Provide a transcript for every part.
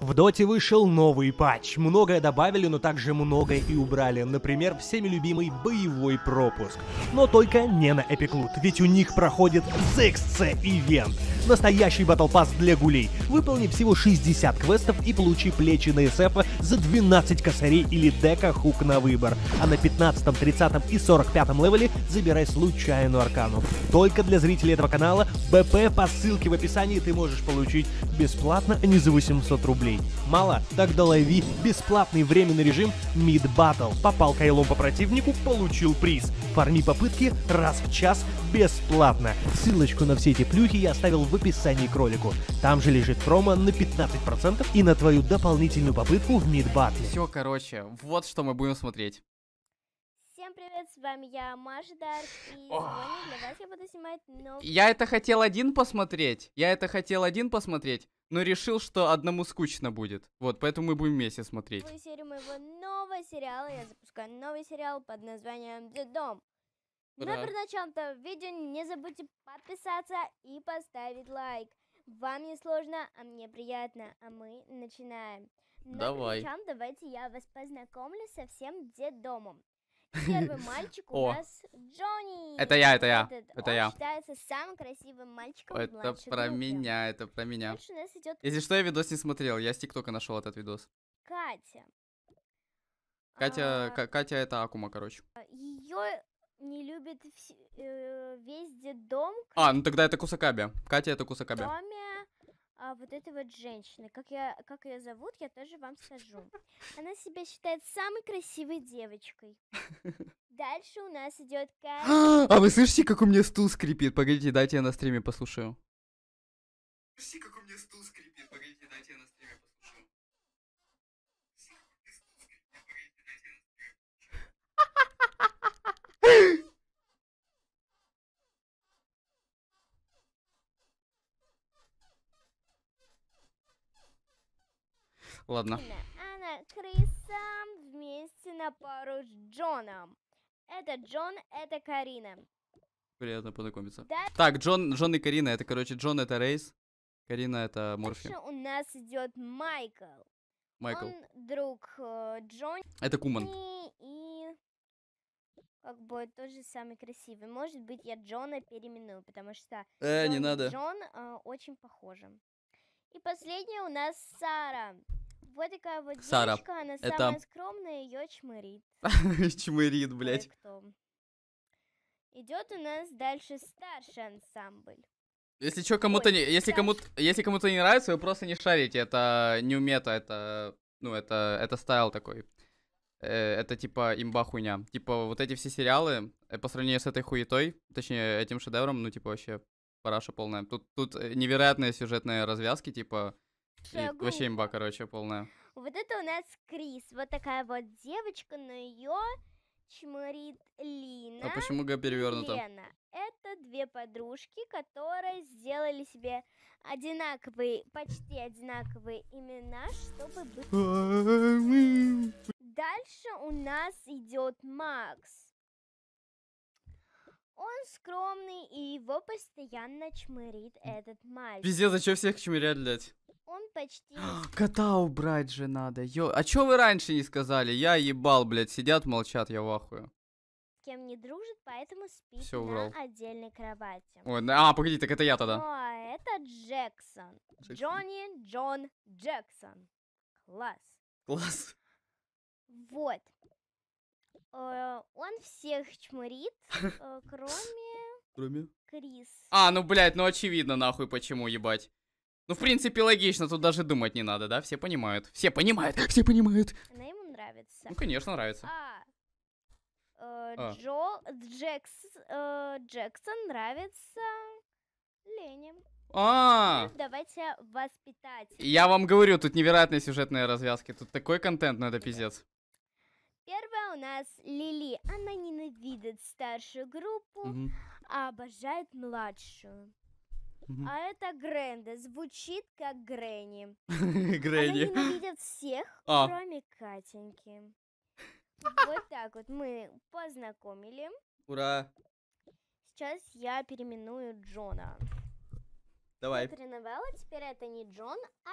В Доте вышел новый патч. Многое добавили, но также многое и убрали. Например, всеми любимый боевой пропуск. Но только не на Epic Loot, ведь у них проходит ZXC ивент. Настоящий батл пас для гулей. Выполни всего 60 квестов и получи плечи на эсэфа за 12 косарей или дека хук на выбор. А на 15, 30 и 45 левеле забирай случайную аркану. Только для зрителей этого канала БП по ссылке в описании ты можешь получить бесплатно, а не за 800 рублей рублей. Мало? Тогда лови бесплатный временный режим Mid Battle. Попал кайлом по противнику, получил приз. Фарми попытки раз в час бесплатно. Ссылочку на все эти плюхи я оставил в описании к ролику. Там же лежит промо на 15% и на твою дополнительную попытку в Mid Battle. Все, короче, вот что мы будем смотреть привет, с вами я, Маша Дарк, и сегодня для вас я буду снимать новый... Я это хотел один посмотреть, я это хотел один посмотреть, но решил, что одному скучно будет. Вот, поэтому мы будем вместе смотреть. Новую серию моего нового сериала, я запускаю новый сериал под названием The Dom. Ура. Но перед началом-то видео не забудьте подписаться и поставить лайк. Вам не сложно, а мне приятно, а мы начинаем. Но Давай. Причем, давайте я вас познакомлю со всем Дедомом. Первый мальчик у нас Джонни. Это я, это я, это я. считается самым красивым мальчиком Это про меня, это про меня. Если что, я видос не смотрел, я с ТикТока нашел этот видос. Катя. Катя, а, Катя это Акума, короче. А, Ее не любит э, весь дом. А, ну тогда это Кусакаби. Катя это Кусакаби. Доме а, вот этой вот женщины. Как, я, как ее зовут, я тоже вам скажу. Она себя считает самой красивой девочкой. Дальше у нас идет Катя. А вы слышите, как у меня стул скрипит? Погодите, дайте я на стриме послушаю. Слышите, как у меня стул скрипит? Ладно. Она Крисом вместе на пару с Джоном. Это Джон, это Карина. Приятно познакомиться. Да? Так, Джон, Джон и Карина. Это, короче, Джон это Рейс. Карина это Морфи. Дальше у нас идет Майкл. Майкл. Он друг э, Джон. Это Куман. И, и как бы тот же самый красивый. Может быть, я Джона переименую, потому что э, Джон, не надо. Джон э, очень похожи. И последняя у нас Сара. Вот такая вот Сара, она это... самая скромная, ее чмырит. чмырит, блядь. Идет у нас дальше старший ансамбль. Если что, кому-то не, если кому-то, если кому-то не нравится, вы просто не шарите. Это не умета, это, ну, это, это стайл такой. Э, это типа имба хуйня. Типа вот эти все сериалы э, по сравнению с этой хуетой, точнее этим шедевром, ну типа вообще параша полная. Тут, тут э, невероятные сюжетные развязки, типа и вообще имба, короче, полная. Вот это у нас Крис. Вот такая вот девочка, но ее чморит Лина. А почему Г перевернута? Лена. Это две подружки, которые сделали себе одинаковые, почти одинаковые имена, чтобы быть... Дальше у нас идет Макс. Он скромный, и его постоянно чмырит этот мальчик. Пиздец, зачем всех чмырять, блядь? Он почти... Кота убрать же надо, ё... А чё вы раньше не сказали? Я ебал, блядь, сидят, молчат, я в ахуе. С кем не дружит, поэтому спит Всё, на отдельной кровати. Ой, а, погоди, так это я тогда. О, ну, а это Джексон. Джексон. Джонни Джон Джексон. Класс. Класс. Вот. Э, он всех чморит, э, кроме... Кроме? Крис. А, ну, блядь, ну очевидно, нахуй, почему, ебать. Ну, в принципе, логично, тут даже думать не надо, да? Все понимают. Все понимают, все понимают. Она ему нравится. Ну, конечно, нравится. А, э, а. Джо, Джекс, э, Джексон нравится Лене. А, -а, а. Давайте воспитать. Я вам говорю, тут невероятные сюжетные развязки. Тут такой контент, ну это пиздец у нас Лили. Она ненавидит старшую группу, угу. а обожает младшую. Угу. А это Гренда. Звучит как Гренни. Гренни. Она ненавидит всех, а. кроме Катеньки. Вот так вот мы познакомили. Ура! Сейчас я переименую Джона. Давай. Я тренировала, теперь это не Джон, а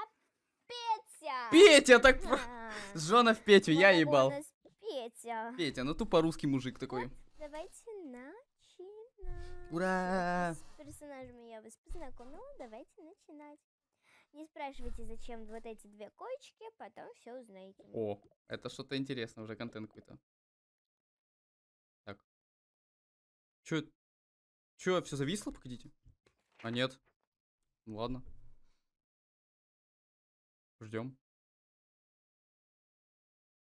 Петя. Петя, так... А Джона в Петю, я ебал. У нас Петя. Петя, ну тупо русский мужик такой. давайте начинать. Ура! С персонажами я вас познакомила, давайте начинать. Не спрашивайте, зачем вот эти две коечки, потом все узнаете. О, это что-то интересное, уже контент какой-то. Так. Чё? Чё, все зависло, погодите? А нет. Ну ладно. Ждем.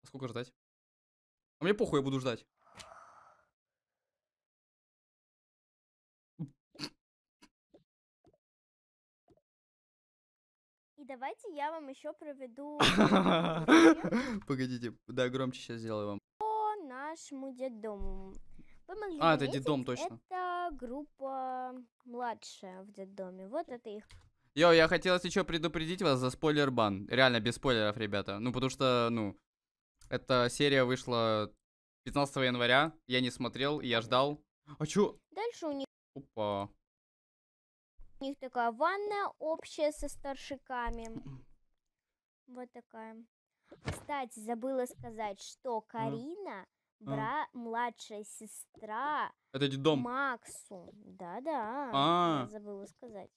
А сколько ждать? Мне похуй, я буду ждать. И давайте я вам еще проведу... Погодите, да, громче сейчас сделаю вам. По нашему детдому. а, это детдом точно. Это группа младшая в детдоме. Вот это их Йо, я хотел еще предупредить вас за спойлер-бан. Реально, без спойлеров, ребята. Ну, потому что, ну, эта серия вышла 15 января. Я не смотрел, я ждал. А чё? Дальше у них... Опа. У них такая ванная общая со старшиками. М-м. Вот такая. Кстати, забыла сказать, что Карина, а. бра, а. младшая сестра... Это дом. Максу. Да-да. А. Забыла сказать.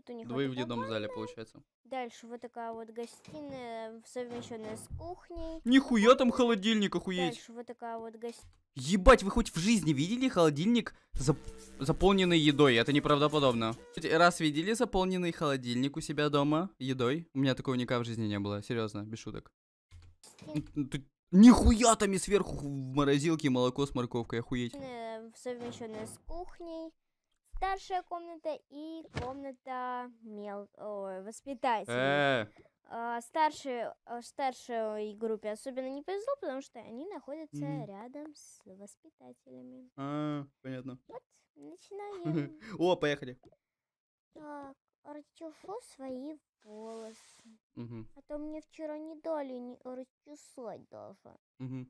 Тут у них Двое вот в детдом зале, получается. Дальше вот такая вот гостиная, совмещенная с кухней. Нихуя там холодильник, охуеть. Дальше вот такая вот гостиная. Ебать, вы хоть в жизни видели холодильник, зап заполненный едой? Это неправдоподобно. Раз видели заполненный холодильник у себя дома едой? У меня такого никак в жизни не было, серьезно, без шуток. Тут нихуя там и сверху в морозилке молоко с морковкой, охуеть. Совмещенная с кухней старшая комната и комната мел... Ой, воспитателей. Э. А, старшей, а, старшей группе особенно не повезло, потому что они находятся mm. рядом с воспитателями. А, понятно. Вот, начинаем. О, поехали. Так, расчешу свои волосы. Угу. А то мне вчера не дали не расчесать даже. Угу.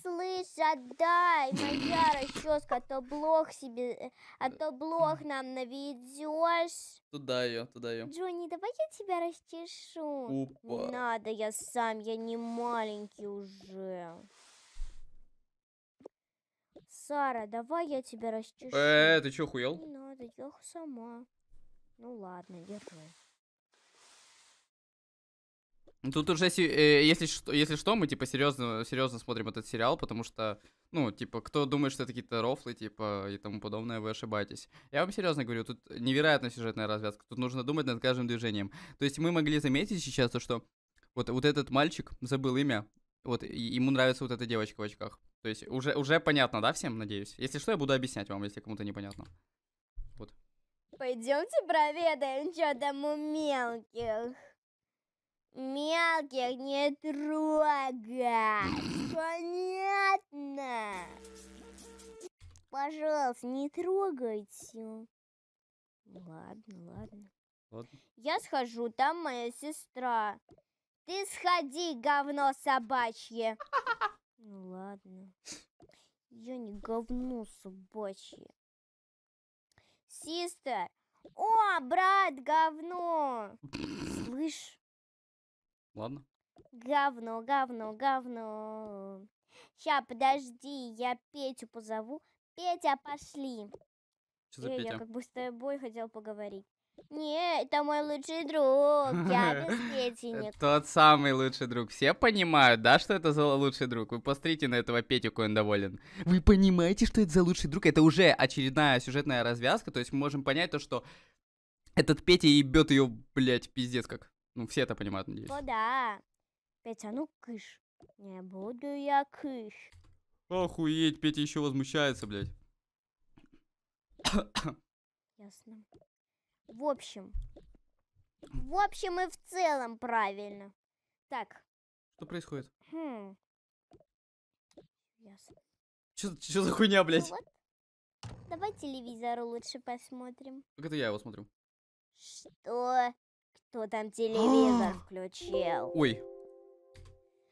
Слышь, отдай, моя расческа, а то блог себе, а то блог нам наведешь. Туда ее, туда ее. Джонни, давай я тебя расчешу. Опа. Не надо, я сам, я не маленький уже. Сара, давай я тебя расчешу. Э, ты че, хуел? Не надо, я сама. Ну ладно, держи. Тут уже, э, если что, если что, мы типа серьезно, серьезно смотрим этот сериал, потому что, ну, типа, кто думает, что это какие-то рофлы, типа, и тому подобное, вы ошибаетесь. Я вам серьезно говорю, тут невероятная сюжетная развязка, тут нужно думать над каждым движением. То есть мы могли заметить сейчас то, что вот, вот этот мальчик забыл имя, вот ему нравится вот эта девочка в очках. То есть уже, уже понятно, да, всем, надеюсь? Если что, я буду объяснять вам, если кому-то непонятно. Вот. Пойдемте проведаем, что там у мелких. Мелких не трогай. Понятно. Пожалуйста, не трогайте. Ладно, ладно. ладно. Я схожу, там моя сестра. Ты сходи, говно собачье. Ну ладно. Я не говно собачье. Систер. О, брат, говно. Слышь, Ладно. Говно, говно, говно. Сейчас подожди, я Петю позову. Петя, пошли. Что за Петя? Я как бы с тобой хотел поговорить. Не, это мой лучший друг. Я беспетенник. Тот самый лучший друг. Все понимают, да, что это за лучший друг? Вы посмотрите на этого Петю, какой он доволен. Вы понимаете, что это за лучший друг? Это уже очередная сюжетная развязка. То есть мы можем понять то, что этот Петя ебет ее, блядь, пиздец как. Ну, все это понимают, надеюсь. О, да. Петя, а ну кыш. Не буду я кыш. Охуеть, Петя еще возмущается, блядь. Ясно. В общем. В общем и в целом правильно. Так. Что происходит? Хм. Ясно. что за хуйня, ну блядь? Ну, вот. Давай телевизор лучше посмотрим. Как это я его смотрю? Что? Кто там телевизор а. включил? Ой.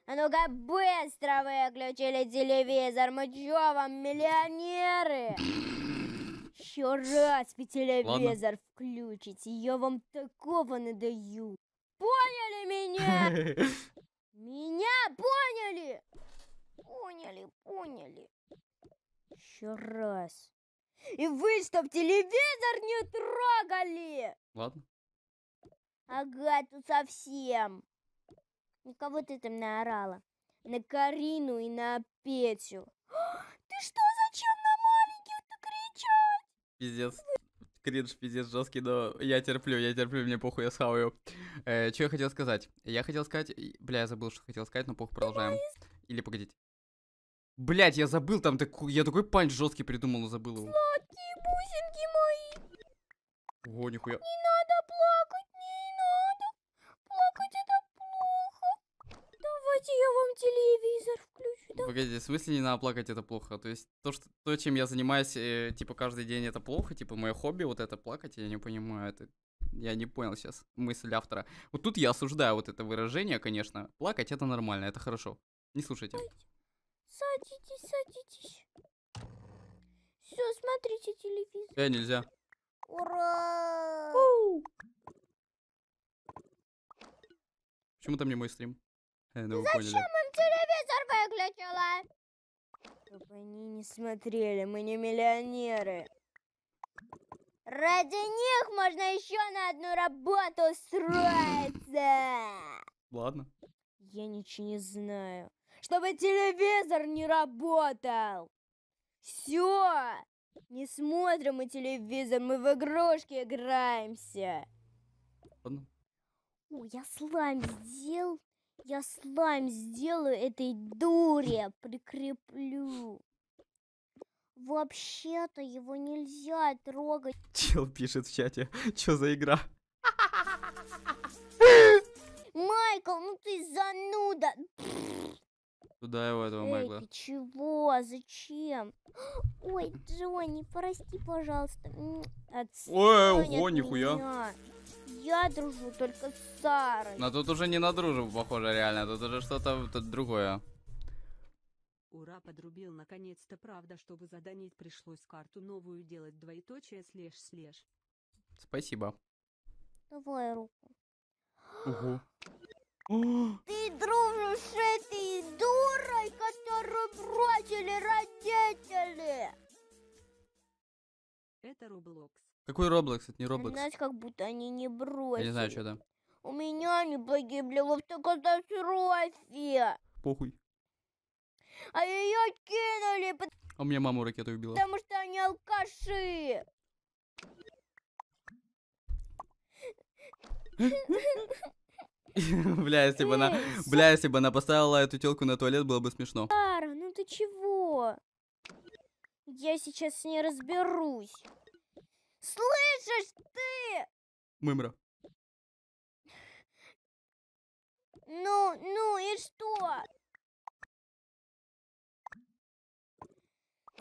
А ну-ка быстро выключили телевизор. Мы чё вам, миллионеры? Еще раз вы телевизор Ладно. включите. Я вам такого надаю. Поняли меня? Меня поняли? Поняли, поняли. Еще раз. И вы, чтоб телевизор не трогали! Ладно. Ага, тут совсем. На кого ты там наорала? На Карину и на Петю. Ты что, зачем на маленьких-то кричать? Пиздец. Кринж, пиздец жесткий, но я терплю, я терплю, мне похуй, я схаваю. Э, что я хотел сказать? Я хотел сказать... Бля, я забыл, что хотел сказать, но похуй, продолжаем. Или погодите. Блять, я забыл там такой... Я такой панч жесткий придумал, но забыл его. Сладкие бусинки мои. О, нихуя. Не надо плакать, Давайте я вам телевизор включу. Да? Погоди, в смысле не надо плакать, это плохо? То есть то, что, то чем я занимаюсь, э, типа, каждый день, это плохо? Типа, мое хобби, вот это плакать, я не понимаю, это... Я не понял сейчас мысль автора. Вот тут я осуждаю вот это выражение, конечно. Плакать это нормально, это хорошо. Не слушайте. Садитесь, садитесь. Все, смотрите телевизор. Да, э, нельзя. Ура! Фу! Почему там не мой стрим? Э, ну, ну, вы поняли. Зачем им телевизор выключила? Чтобы они не смотрели, мы не миллионеры. Ради них можно еще на одну работу устроиться. Ладно. Я ничего не знаю. Чтобы телевизор не работал. Все. Не смотрим мы телевизор, мы в игрушки играемся. Ладно. О, я слайм сделал. Я слайм сделаю этой дуре, прикреплю. Вообще-то его нельзя трогать. Чел пишет в чате, что за игра? Майкл, ну ты зануда. Туда его этого Эй, Майкла. Ты чего? Зачем? Ой, Джонни, прости, пожалуйста. Отстань Ой, ого, от нихуя. Меня я дружу только с Сарой. Но тут уже не на дружбу похоже реально, тут уже что-то другое. Ура, подрубил наконец-то, правда, чтобы заданить пришлось карту новую делать двоеточие слеж-слеж. Спасибо. Давай руку. Угу. Ты дружишь с этой дурой, которую бросили родители. Это рублокс. Какой Roblox? Это не Roblox. Знаешь, как будто они не бросили. Я не знаю, что там. У меня они погибли в автокатастрофе. Похуй. А ее кинули, потому... А у меня маму ракету убила. Потому что они алкаши. Бля, если бы она... Бля, если бы она поставила эту телку на туалет, было бы смешно. Сара, ну ты чего? Я сейчас с ней разберусь. Слышишь ты? Мымра. Ну, ну и что?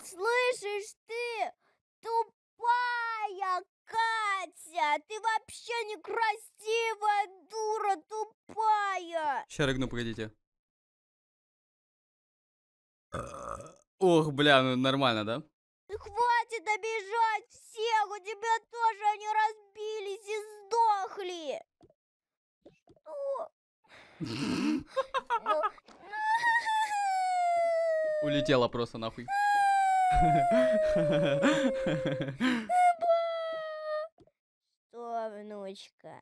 Слышишь ты, тупая Катя, ты вообще некрасивая дура, тупая. Сейчас рыгну, погодите. Ох, бля, ну нормально, да? Хватит обижать всех! У тебя тоже они разбились и сдохли! Что? Ну, ну. Улетела просто нахуй. Что, внучка?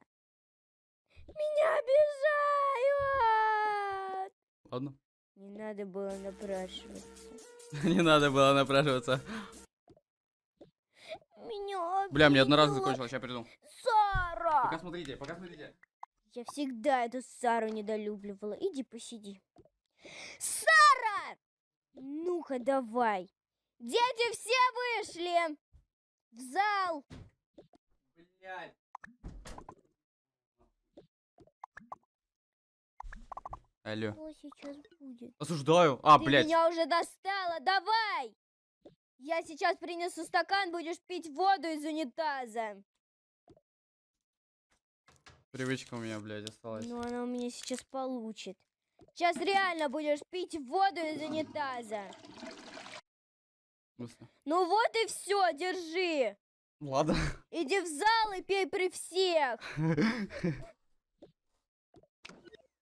Меня обижают! Ладно. Не надо было напрашиваться. Не надо было напрашиваться. Меня обидел. Бля, мне одноразово закончилось, я приду. Сара! Пока смотрите, пока смотрите. Я всегда эту Сару недолюбливала. Иди посиди. Сара! Ну-ка, давай. Дети все вышли! В зал! Блядь. Алло. Что сейчас будет? Осуждаю. А, Ты блядь. меня уже достала, давай! Я сейчас принесу стакан, будешь пить воду из унитаза. Привычка у меня, блядь, осталась. Ну, она у меня сейчас получит. Сейчас реально будешь пить воду из унитаза. Вкусно. Ну вот и все, держи. Ладно. Иди в зал и пей при всех.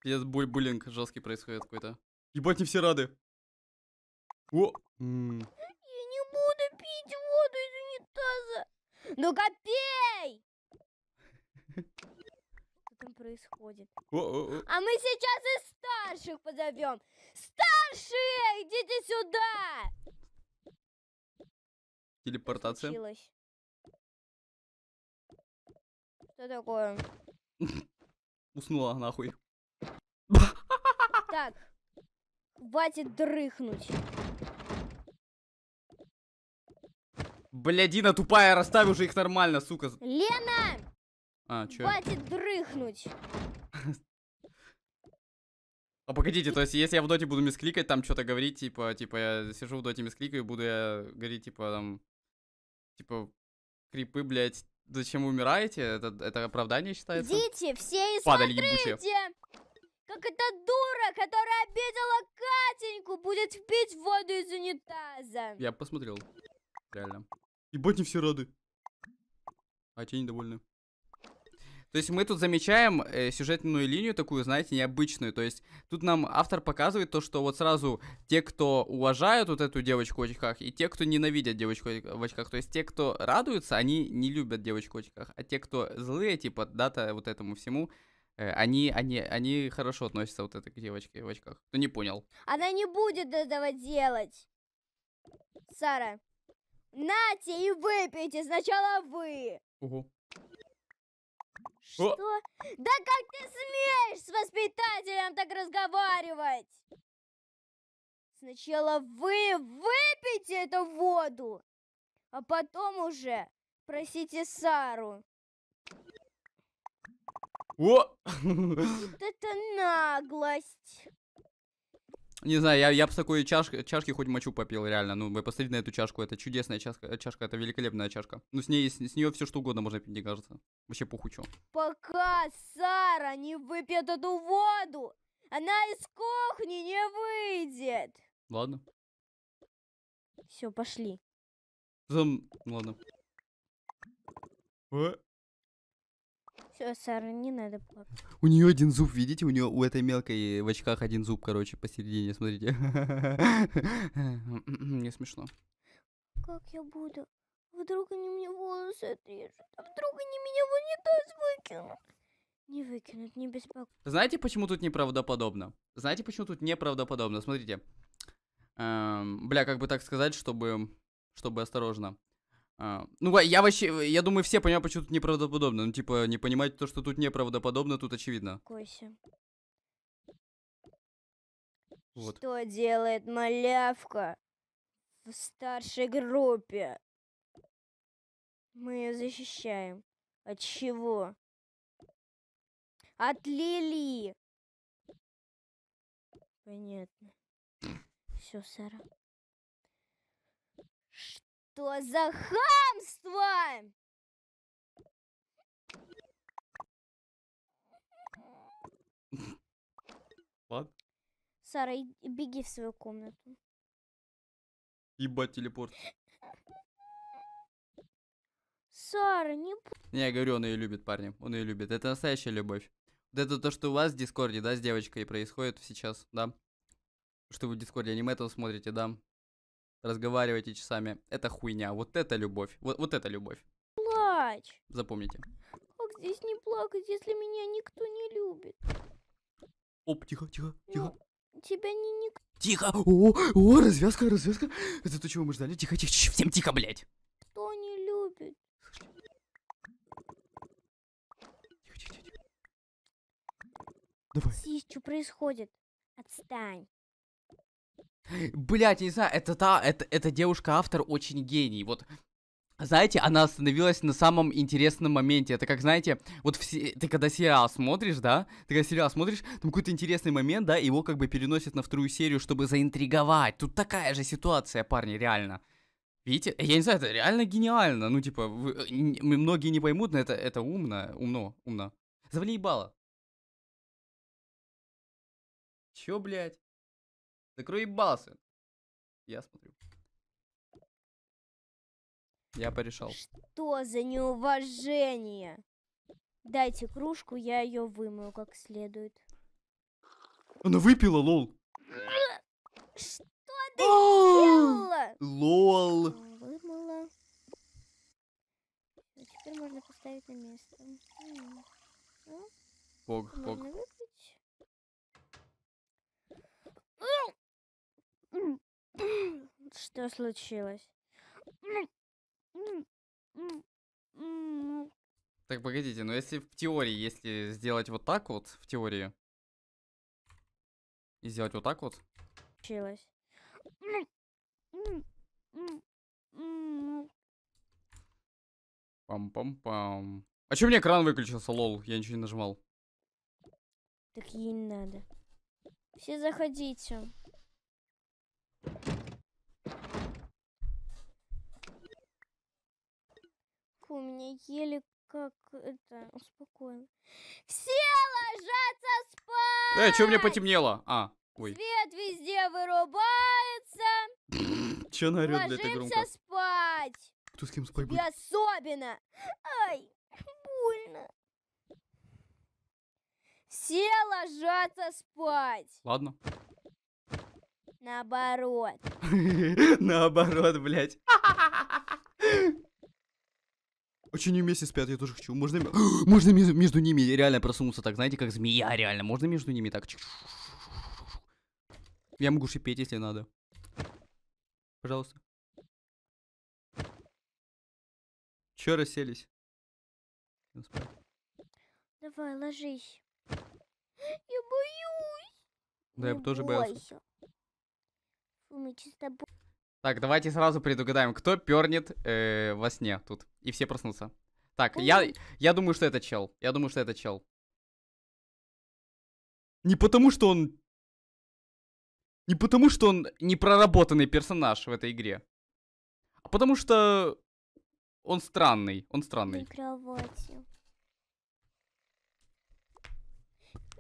Пиздец, буль буллинг жесткий происходит какой-то. Ебать, не все рады. О! ну копей! Что там происходит? А мы сейчас и старших позовем. Старшие, идите сюда! Телепортация. Что такое? Уснула нахуй. Так, хватит дрыхнуть. Блядина тупая, расставь уже их нормально, сука. Лена! А, чё? Хватит дрыхнуть. А погодите, то есть если я в доте буду мискликать, там что-то говорить, типа, типа, я сижу в доте мискликаю, буду я говорить, типа, там, типа, крипы, блядь, зачем вы умираете? Это, это оправдание считается? Идите все и Падали смотрите! Ебучие. Как эта дура, которая обидела Катеньку, будет пить воду из унитаза. Я посмотрел. Реально. Ебать, не все рады. А те недовольны. То есть мы тут замечаем э, сюжетную линию такую, знаете, необычную. То есть тут нам автор показывает то, что вот сразу те, кто уважают вот эту девочку в очках, и те, кто ненавидят девочку в очках. То есть те, кто радуются, они не любят девочку в очках. А те, кто злые, типа, дата вот этому всему, э, они, они, они хорошо относятся вот этой к девочке в очках. Кто не понял. Она не будет этого делать. Сара. Нате и выпейте сначала вы. Ого. Что? О! Да как ты смеешь с воспитателем так разговаривать? Сначала вы выпейте эту воду, а потом уже просите Сару. О! Вот это наглость. Не знаю, я, я бы с такой чаш, чашки хоть мочу попил, реально. Ну, вы посмотрите на эту чашку. Это чудесная чашка, э, чашка это великолепная чашка. Ну, с ней с, с нее все что угодно можно пить, мне кажется. Вообще похучу. Пока Сара не выпьет эту воду, она из кухни не выйдет. Ладно. Все, пошли. Зам... Ладно. Э? Все, Сара, не надо плакать. У нее один зуб, видите, у нее у этой мелкой в очках один зуб, короче, посередине, смотрите. Не смешно. Как я буду? Вдруг они мне волосы отрежут, а вдруг они меня в унитаз выкинут? Не выкинут, не беспокойтесь. Знаете, почему тут неправдоподобно? Знаете, почему тут неправдоподобно? Смотрите. Эм, бля, как бы так сказать, чтобы... Чтобы осторожно. А, ну, я вообще, я думаю, все понимают, почему тут неправдоподобно. Ну, типа, не понимать то, что тут неправдоподобно, тут очевидно. Койся. Вот. Что делает малявка в старшей группе? Мы ее защищаем. От чего? От Лили. Понятно. Все, Сара что за хамство? Ладно. Сара, беги в свою комнату. Ебать телепорт. Сара, не... Не, я говорю, он ее любит, парни. Он ее любит. Это настоящая любовь. Вот это то, что у вас в Дискорде, да, с девочкой происходит сейчас, да? Что вы в Дискорде аниме там смотрите, да? разговариваете часами. Это хуйня, вот это любовь, вот, вот это любовь. Плачь. Запомните. Как здесь не плакать, если меня никто не любит? Оп, тихо, тихо, тихо. Ну, тебя не никто... Тихо! О, о, развязка, развязка. Это то, чего мы ждали. Тихо, тихо, тихо. всем тихо, блядь. Кто не любит? Тихо, тихо, тихо. Давай. Здесь что происходит? Отстань. Блять, не знаю, это та, это, эта девушка-автор очень гений. Вот знаете, она остановилась на самом интересном моменте. Это как, знаете, вот все, ты когда сериал смотришь, да, ты когда сериал смотришь, там какой-то интересный момент, да, его как бы переносят на вторую серию, чтобы заинтриговать. Тут такая же ситуация, парни, реально. Видите? Я не знаю, это реально гениально. Ну, типа, вы, э, многие не поймут, но это, это умно, умно, умно. Завали ебало. Чё, блядь? Закрой ебался. Я смотрю. Я порешал. Что за неуважение? Дайте кружку, я ее вымою как следует. Она выпила, лол. Что ты а! делала? Лол. Вымыла. А теперь можно поставить на место. Пог, ну, пог. Что случилось? Так, погодите, но если в теории, если сделать вот так вот, в теории, и сделать вот так вот... Случилось. Пам-пам-пам. А чё мне экран выключился, лол? Я ничего не нажимал. Так ей не надо. Все заходите. У меня еле как это успокоено. Все ложатся спать! Эй, что у меня потемнело? А, ой. Свет везде вырубается. Че нарет для этой громко? спать! Кто с кем спать будет? особенно! Ай, больно. Все ложатся спать. Ладно. Наоборот. Наоборот, блядь. Очень не вместе спят, я тоже хочу. Можно, можно между между ними реально просунуться так, знаете, как змея реально. Можно между ними так. Я могу шипеть, если надо. Пожалуйста. Че расселись? Давай, ложись. Я боюсь. Да, я тоже боюсь мы чисто... Так, давайте сразу предугадаем, кто пернет э, во сне тут. И все проснутся. Так, я, ну. я думаю, что это чел. Я думаю, что это чел. Не потому, что он... Не потому, что он непроработанный персонаж в этой игре. А потому что... Он странный. Он странный. Кровати.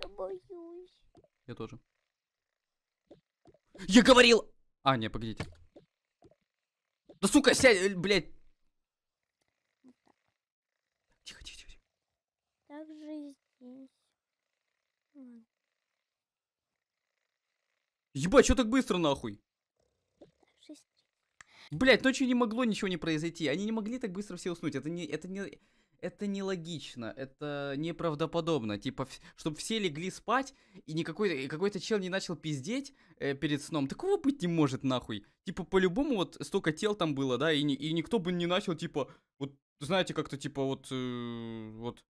Я боюсь. Я тоже. Я говорил... А, не, погодите. Да сука, сядь, э, блядь. Тихо, тихо, тихо. Так же здесь. Ебать, что так быстро нахуй? Блять, ночью не могло ничего не произойти. Они не могли так быстро все уснуть. Это не, это не, это нелогично, это неправдоподобно. Типа, чтобы все легли спать, и никакой какой-то чел не начал пиздеть э, перед сном. Такого быть не может, нахуй. Типа, по-любому вот столько тел там было, да, и, не, и никто бы не начал, типа, вот, знаете, как-то, типа, вот, э, вот,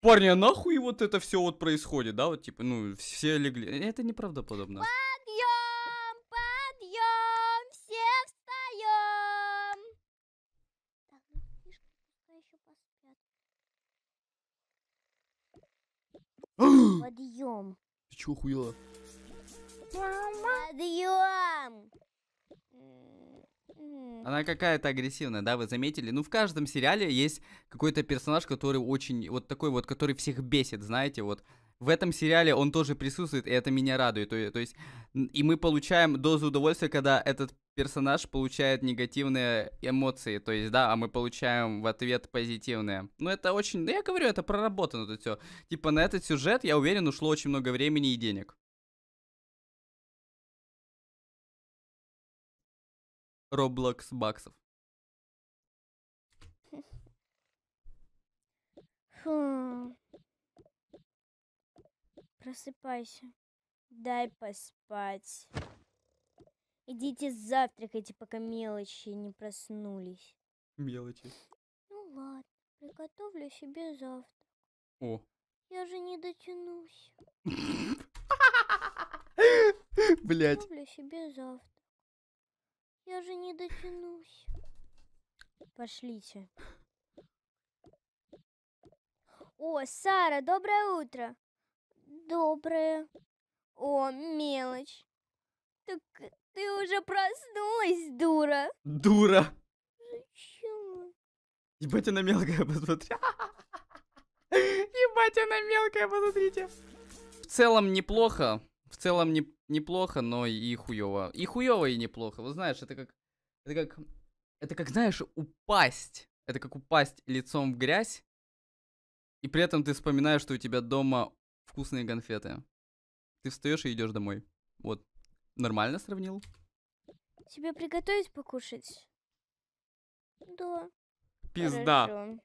парня, а нахуй вот это все вот происходит, да, вот, типа, ну, все легли. Э, это неправдоподобно. Подъем! Подъем. Ты чего хуела? Подъем. М-м-м. Она какая-то агрессивная, да, вы заметили? Ну, в каждом сериале есть какой-то персонаж, который очень, вот такой вот, который всех бесит, знаете, вот в этом сериале он тоже присутствует, и это меня радует. То, то есть, и мы получаем дозу удовольствия, когда этот персонаж получает негативные эмоции, то есть, да, а мы получаем в ответ позитивные. Ну, это очень, да я говорю, это проработано тут все. Типа, на этот сюжет, я уверен, ушло очень много времени и денег. Роблокс баксов. Хм. Просыпайся. Дай поспать. Идите завтракайте, пока мелочи не проснулись. Мелочи. Ну ладно, приготовлю себе завтрак. О. Я же не дотянусь. Блять. Приготовлю себе завтрак. Я же не дотянусь. Пошлите. О, Сара, доброе утро доброе. О, мелочь. Так э, ты уже проснулась, дура. Дура. Зачем? Ебать, она мелкая, посмотри. Ебать, она мелкая, посмотрите. В целом неплохо. В целом не, неплохо, но и хуёво. И хуёво, и неплохо. Вы знаешь, это как... Это как... Это как, знаешь, упасть. Это как упасть лицом в грязь. И при этом ты вспоминаешь, что у тебя дома вкусные конфеты. Ты встаешь и идешь домой. Вот. Нормально сравнил? Тебе приготовить покушать? Да. Пизда. Хорошо.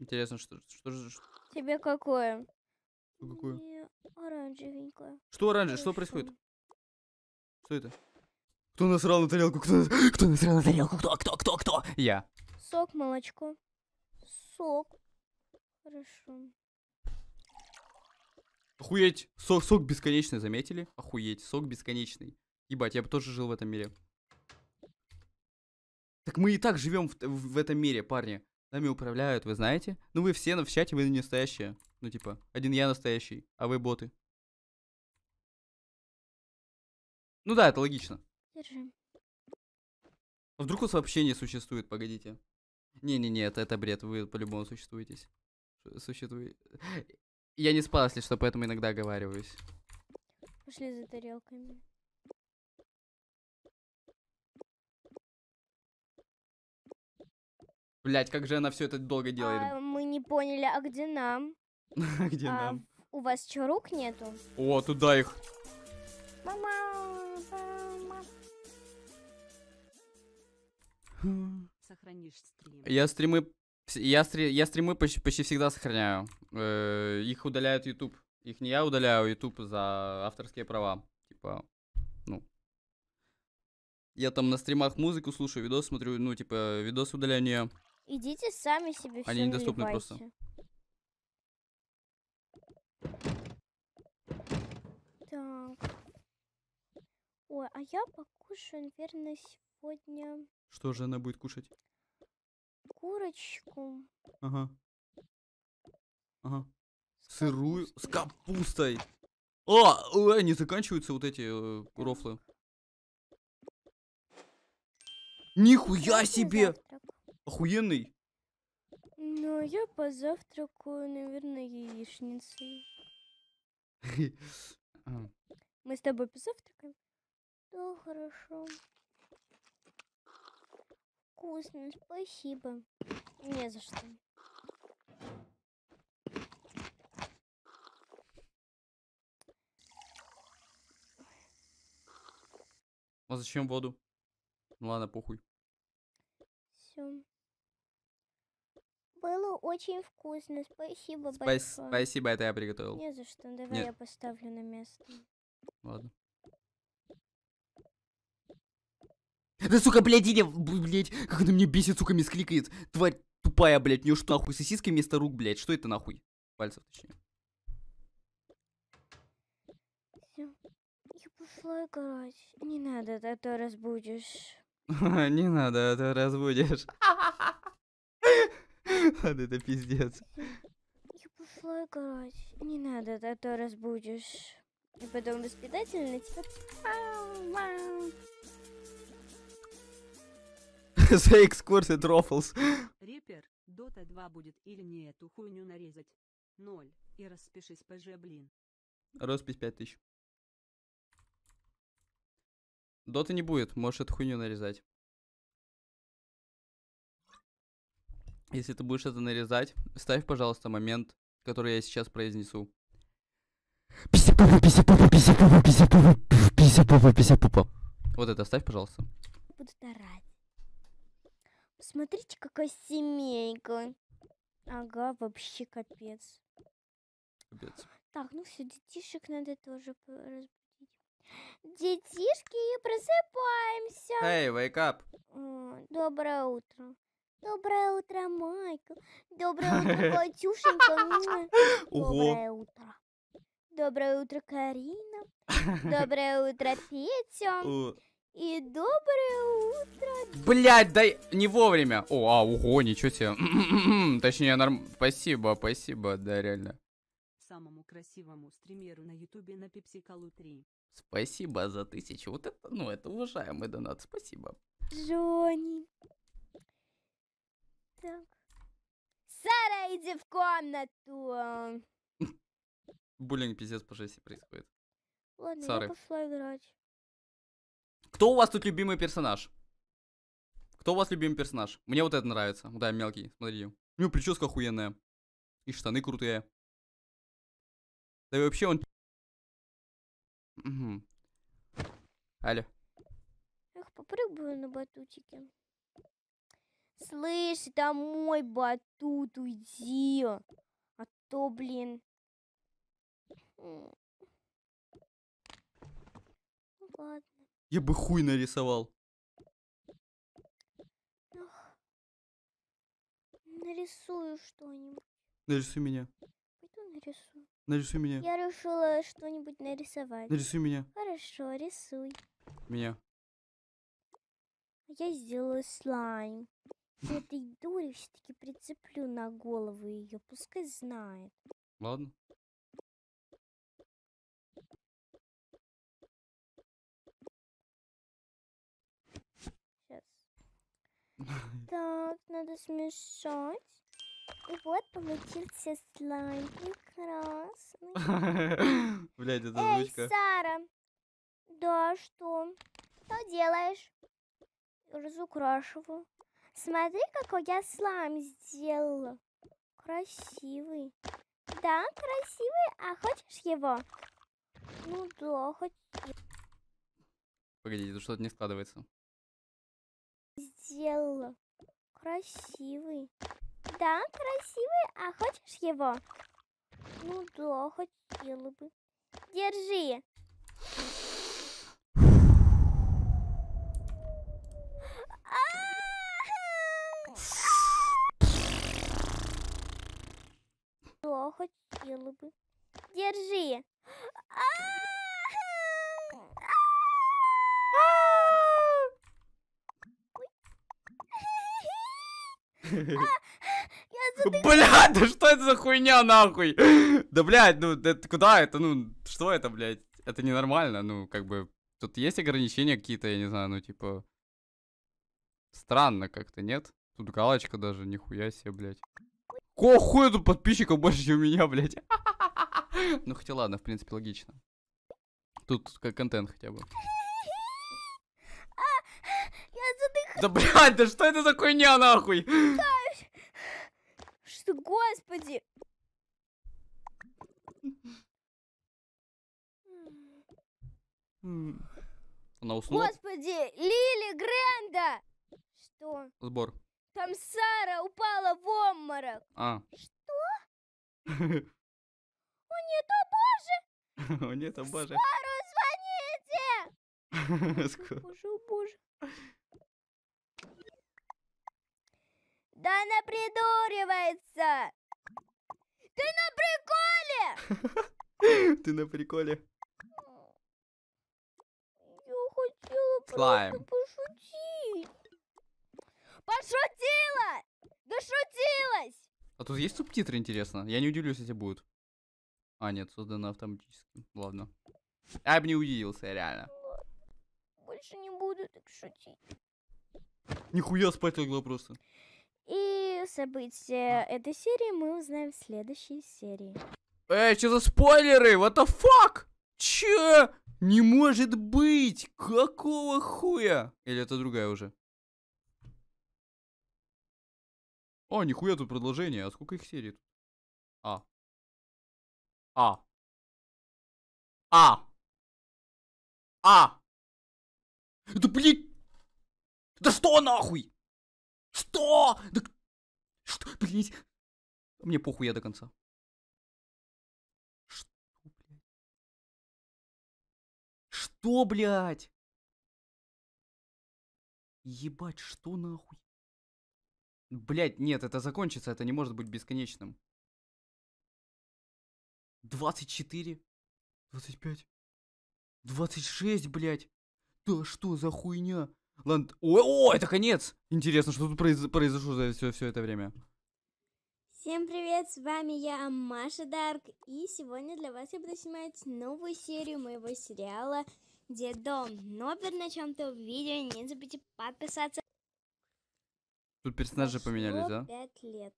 Интересно, что, что что? Тебе какое? Что какое? оранжевенькое. Что оранжевое? Что происходит? Что это? Кто насрал на тарелку? Кто, кто насрал на тарелку? Кто, кто, кто, кто? Я. Сок, молочко сок. Хорошо. Охуеть! Сок, сок бесконечный, заметили? Охуеть, сок бесконечный. Ебать, я бы тоже жил в этом мире. Так мы и так живем в, в, в этом мире, парни. Нами управляют, вы знаете? Ну вы все в чате, вы не настоящие. Ну типа, один я настоящий, а вы боты. Ну да, это логично. Держи. А вдруг вас вообще не существует, погодите. Не-не-не, это, это бред, вы по-любому существуетесь. Существует. Я не спал, если что, поэтому иногда оговариваюсь. Пошли за тарелками. Блять, как же она все это долго делает? А, мы не поняли, а где нам? А где а, нам? У вас что, рук нету? О, туда их. Мама, мама. Сохранишь стримы. Я стримы, я, стри, я стримы почти, почти всегда сохраняю. Э, их удаляют YouTube. Их не я удаляю, YouTube за авторские права. Типа, ну. Я там на стримах музыку слушаю, видос смотрю, ну, типа, видос удаляю Идите сами себе Они недоступны наливайте. просто. Так. Ой, а я покушаю, наверное, сегодня сегодня Что же она будет кушать? курочку. Ага. Ага. с Сырую с капустой. капустой. А, ой, не заканчиваются вот эти э, рофлы. Нихуя Вкусный себе! Охуенный. Ну, а я позавтракаю, наверное, яичницей. Мы с тобой позавтракаем? Да, хорошо вкусно, спасибо. Не за что. А зачем воду? Ну ладно, похуй. Все. Было очень вкусно, спасибо Спас- большое. Спасибо, это я приготовил. Не за что, давай Нет. я поставлю на место. Ладно. Да, сука, блядь, Иля, блядь, как она мне бесит, сука, мисс кликает. Тварь тупая, блядь, не что нахуй, сосиска вместо рук, блядь, что это нахуй? Пальцев, точнее. Всё. Я пошла играть. Не надо, а то разбудишь. Не надо, а то разбудишь. Ладно, это пиздец. Я пошла играть. Не надо, а то разбудишь. И потом воспитательница. за экскурсии Трофлс. Репер, Дота 2 будет или мне эту хуйню нарезать? Ноль. И распишись ПЖ, блин. Роспись 5000. Дота не будет, можешь эту хуйню нарезать. Если ты будешь это нарезать, ставь, пожалуйста, момент, который я сейчас произнесу. Пися-пупа, пися-пупа, пися-пупа, пися-пупа, пися-пупа, пися-пупа. Вот это ставь, пожалуйста. Буду старать. Смотрите, какая семейка. Ага, вообще капец. Капец. Так, ну все, детишек надо тоже разбудить. Детишки, просыпаемся. Эй, hey, wake up. А, доброе утро. Доброе утро, Майкл. Доброе утро, Катюшенька. Доброе утро. Доброе утро, Карина. Доброе утро, Петя. И доброе утро. Блять, дай не вовремя. О, а, ого, ничего себе. Точнее, норм. Спасибо, спасибо, да, реально. Самому красивому стримеру на ютубе на Пепсиколу 3. Спасибо за тысячу. Вот это, ну, это уважаемый донат. Спасибо. Джонни. Так. Сара, иди в комнату. Буллинг, пиздец, по жести происходит. Ладно, Сары. я пошла играть. Кто у вас тут любимый персонаж? Кто у вас любимый персонаж? Мне вот это нравится. Да, мелкий, смотрите. У него прическа охуенная. И штаны крутые. Да и вообще он... Угу. Алло. Эх, попрыгаю на батутике. Слышь, это мой батут, уйди. А то, блин. Ладно. Я бы хуй нарисовал. Нарисую что-нибудь. Нарисуй меня. Пойду нарисую. Нарисуй меня. Я решила что-нибудь нарисовать. Нарисуй меня. Хорошо, рисуй. Меня. Я сделаю слайм. Этой дуре все-таки прицеплю на голову ее, пускай знает. Ладно. Так, надо смешать. И вот получился слайм красный. Блядь, это Эй, звучка. Сара! Да, что? Что делаешь? Разукрашиваю. Смотри, какой я слайм сделала. Красивый. Да, красивый. А хочешь его? Ну да, хочу. Погоди, тут что-то не складывается сделала. Красивый. Да, красивый. А хочешь его? Ну да, хотела бы. Держи. Да, хотела бы. Держи. А -а -а! Бля, да что это за хуйня, нахуй? Да, блядь, ну, это куда это, ну, что это, блядь? Это ненормально, ну, как бы, тут есть ограничения какие-то, я не знаю, ну, типа, странно как-то, нет? Тут галочка даже, нихуя себе, блядь. Ко хуя тут подписчиков больше, чем у меня, блядь? Ну, хотя ладно, в принципе, логично. Тут как контент хотя бы. Да блядь, да что это за хуйня нахуй? Что, господи. Она уснула? Господи, Лили Гренда! Что? Сбор. Там Сара упала в обморок. А. Что? О нет, о боже! О нет, о боже. Скорую звоните! боже, о боже. Да она придуривается! Ты на приколе! Ты на приколе. Я хотела Слайм. пошутить. Пошутила! Дошутилась! А тут есть субтитры, интересно? Я не удивлюсь, если будут. А, нет, создано автоматически. Ладно. Я бы не удивился, реально. Больше не буду так шутить. Нихуя спать легла просто. И события а. этой серии мы узнаем в следующей серии. Эй, что за спойлеры? What the fuck? Че? Не может быть! Какого хуя? Или это другая уже? О, нихуя тут продолжение. А сколько их серий? А. А. А. А. Да блин... Да что нахуй? Что? Да... Что, блядь? А мне похуй, я до конца. Что, блядь? Что, блядь? Ебать, что нахуй? Блять, нет, это закончится, это не может быть бесконечным. 24, 25, 26, блядь. Да что за хуйня? Ланд... О, о, это конец! Интересно, что тут произошло за все, все это время. Всем привет, с вами я, Маша Дарк, и сегодня для вас я буду снимать новую серию моего сериала Дедом. Но перед началом видео не забудьте подписаться. Тут персонажи Прошло поменялись, да? пять лет.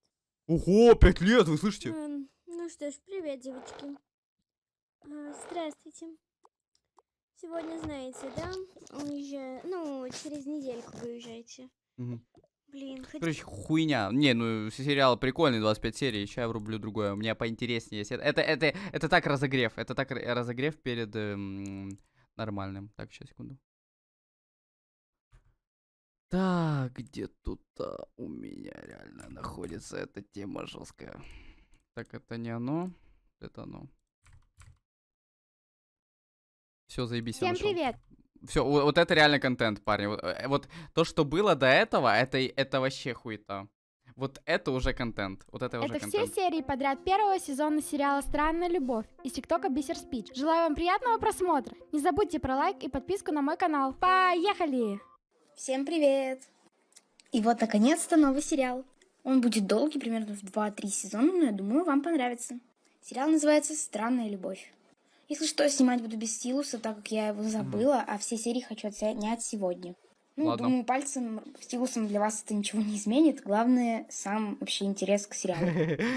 Ого, пять лет, вы слышите? Ну, ну что ж, привет, девочки. А, здравствуйте. Сегодня, знаете, да? Уезжаю. Ну, через недельку выезжаете. Угу. Блин, хоть... Короче, хуйня. Не, ну сериал прикольный, 25 серий, сейчас я врублю другое. У меня поинтереснее есть. Это, это, это так разогрев. Это так разогрев перед эм, нормальным. Так, сейчас, секунду. Так, где тут-то у меня реально находится эта тема жесткая. Так, это не оно, это оно. Все, заебись. Всем привет. Все, вот, это реально контент, парни. Вот, э, вот то, что было до этого, это, это вообще хуета. Вот это уже контент. Вот это, это уже контент. Это все серии подряд первого сезона сериала «Странная любовь» из ТикТока Бисер Спич. Желаю вам приятного просмотра. Не забудьте про лайк и подписку на мой канал. Поехали! Всем привет! И вот, наконец-то, новый сериал. Он будет долгий, примерно в 2-3 сезона, но я думаю, вам понравится. Сериал называется «Странная любовь». Если что, снимать буду без стилуса, так как я его забыла, mm. а все серии хочу отснять сегодня. Ну, Ладно. думаю, пальцем, стилусом для вас это ничего не изменит. Главное, сам вообще интерес к сериалу.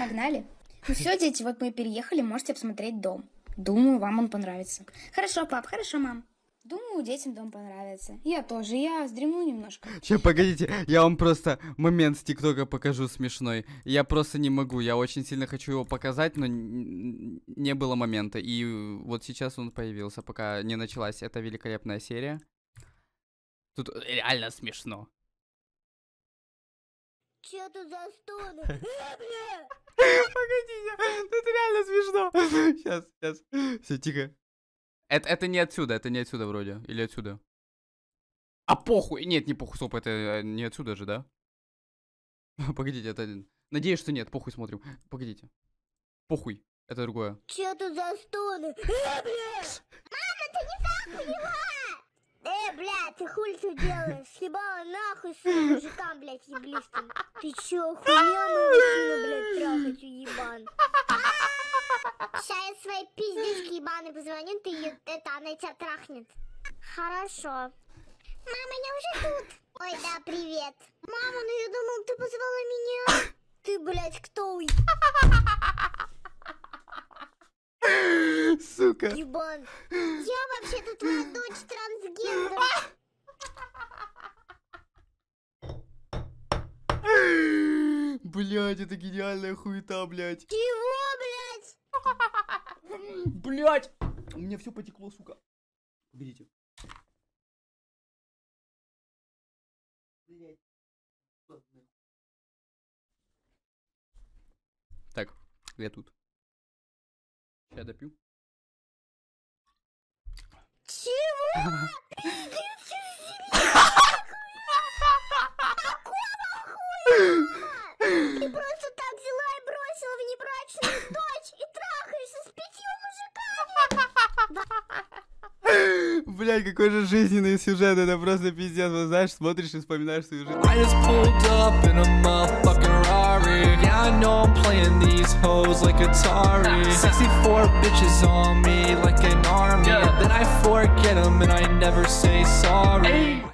Погнали. Ну все, дети, вот мы переехали, можете посмотреть дом. Думаю, вам он понравится. Хорошо, пап, хорошо, мам. Думаю, детям дом понравится. Я тоже, я вздремну немножко. Сейчас, погодите, я вам просто момент с ТикТока покажу смешной. Я просто не могу, я очень сильно хочу его показать, но не было момента. И вот сейчас он появился, пока не началась эта великолепная серия. Тут реально смешно. Че тут за стоны? Погодите, тут реально смешно. Сейчас, сейчас. Все, тихо. Это, это не отсюда, это не отсюда вроде. Или отсюда. А похуй! Нет, не похуй, стоп, это э, не отсюда же, да? Погодите, это... Э, надеюсь, что нет, похуй смотрим. Погодите. Похуй, это другое. Че тут за стоны? Э, Мама, ты не так Э, бля, ты хуй ты делаешь? Съебала нахуй с мужикам, блядь, еблистым. Ты чё, хуйня мою, блядь, трахать, уебан? А! Сейчас я своей пиздечке ебаной позвоню, ты ее, это, она тебя трахнет. Хорошо. Мама, я уже тут. Ой, да, привет. Мама, ну я думал, ты позвала меня. Ты, блядь, кто Сука. Ебан. Я вообще-то твоя дочь трансгендер. Блядь, это гениальная хуета, блядь. Чего? Блять! У меня все потекло, сука. Видите? Так, я тут. Сейчас допью. Чего? Ты просто так внебрачную дочь и трахаешься с пятью мужиками. Блять, какой же жизненный сюжет, это просто пиздец, вот знаешь, смотришь и вспоминаешь свою жизнь.